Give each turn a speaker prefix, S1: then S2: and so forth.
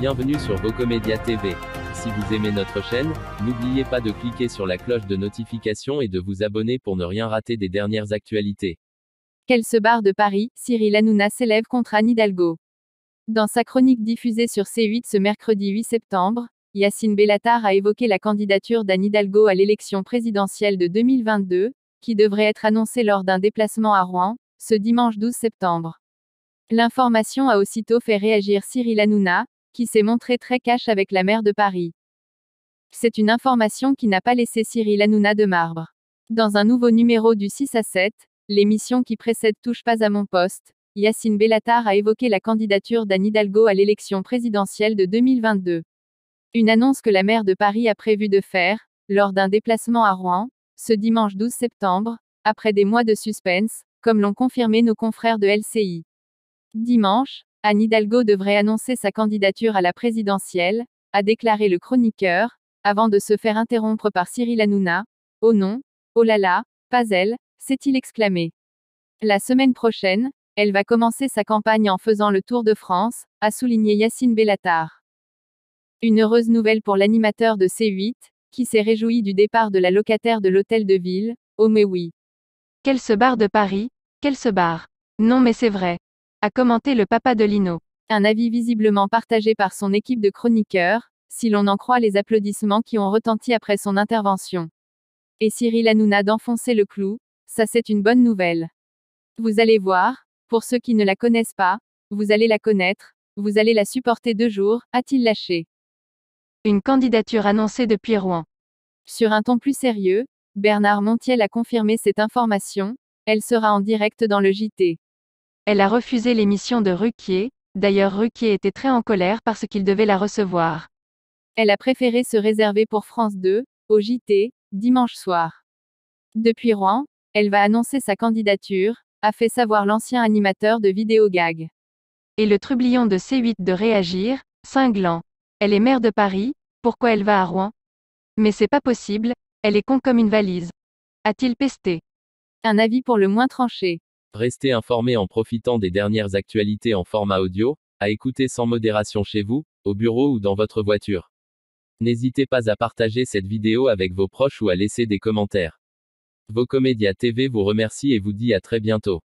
S1: Bienvenue sur Vocomédia TV. Si vous aimez notre chaîne, n'oubliez pas de cliquer sur la cloche de notification et de vous abonner pour ne rien rater des dernières actualités.
S2: Qu'elle se barre de Paris, Cyril Hanouna s'élève contre Anne Hidalgo. Dans sa chronique diffusée sur C8 ce mercredi 8 septembre, Yacine Bellatar a évoqué la candidature d'Anne Hidalgo à l'élection présidentielle de 2022, qui devrait être annoncée lors d'un déplacement à Rouen, ce dimanche 12 septembre. L'information a aussitôt fait réagir Cyril Hanouna, qui s'est montré très cash avec la maire de Paris. C'est une information qui n'a pas laissé Cyril Hanouna de marbre. Dans un nouveau numéro du 6 à 7, l'émission qui précède Touche pas à mon poste, Yacine Bellatar a évoqué la candidature d'Anne Hidalgo à l'élection présidentielle de 2022. Une annonce que la maire de Paris a prévu de faire, lors d'un déplacement à Rouen, ce dimanche 12 septembre, après des mois de suspense, comme l'ont confirmé nos confrères de LCI. Dimanche, Anne Hidalgo devrait annoncer sa candidature à la présidentielle, a déclaré le chroniqueur, avant de se faire interrompre par Cyril Hanouna. Oh non, oh là là, pas elle, s'est-il exclamé. La semaine prochaine, elle va commencer sa campagne en faisant le tour de France, a souligné Yacine Bellatar. Une heureuse nouvelle pour l'animateur de C8, qui s'est réjoui du départ de la locataire de l'hôtel de ville, oh mais oui. Qu'elle se barre de Paris, qu'elle se barre. Non mais c'est vrai a commenté le papa de Lino. Un avis visiblement partagé par son équipe de chroniqueurs, si l'on en croit les applaudissements qui ont retenti après son intervention. Et Cyril Hanouna d'enfoncer le clou, ça c'est une bonne nouvelle. Vous allez voir, pour ceux qui ne la connaissent pas, vous allez la connaître, vous allez la supporter deux jours, a-t-il lâché. Une candidature annoncée depuis Rouen. Sur un ton plus sérieux, Bernard Montiel a confirmé cette information, elle sera en direct dans le JT. Elle a refusé l'émission de Ruquier, d'ailleurs Ruquier était très en colère parce qu'il devait la recevoir. Elle a préféré se réserver pour France 2, au JT, dimanche soir. Depuis Rouen, elle va annoncer sa candidature, a fait savoir l'ancien animateur de Vidéo Gag. Et le trublion de C8 de réagir, cinglant. Elle est maire de Paris, pourquoi elle va à Rouen Mais c'est pas possible, elle est con comme une valise. A-t-il pesté Un avis pour le moins tranché.
S1: Restez informé en profitant des dernières actualités en format audio, à écouter sans modération chez vous, au bureau ou dans votre voiture. N'hésitez pas à partager cette vidéo avec vos proches ou à laisser des commentaires. Vos Comédia TV vous remercie et vous dit à très bientôt.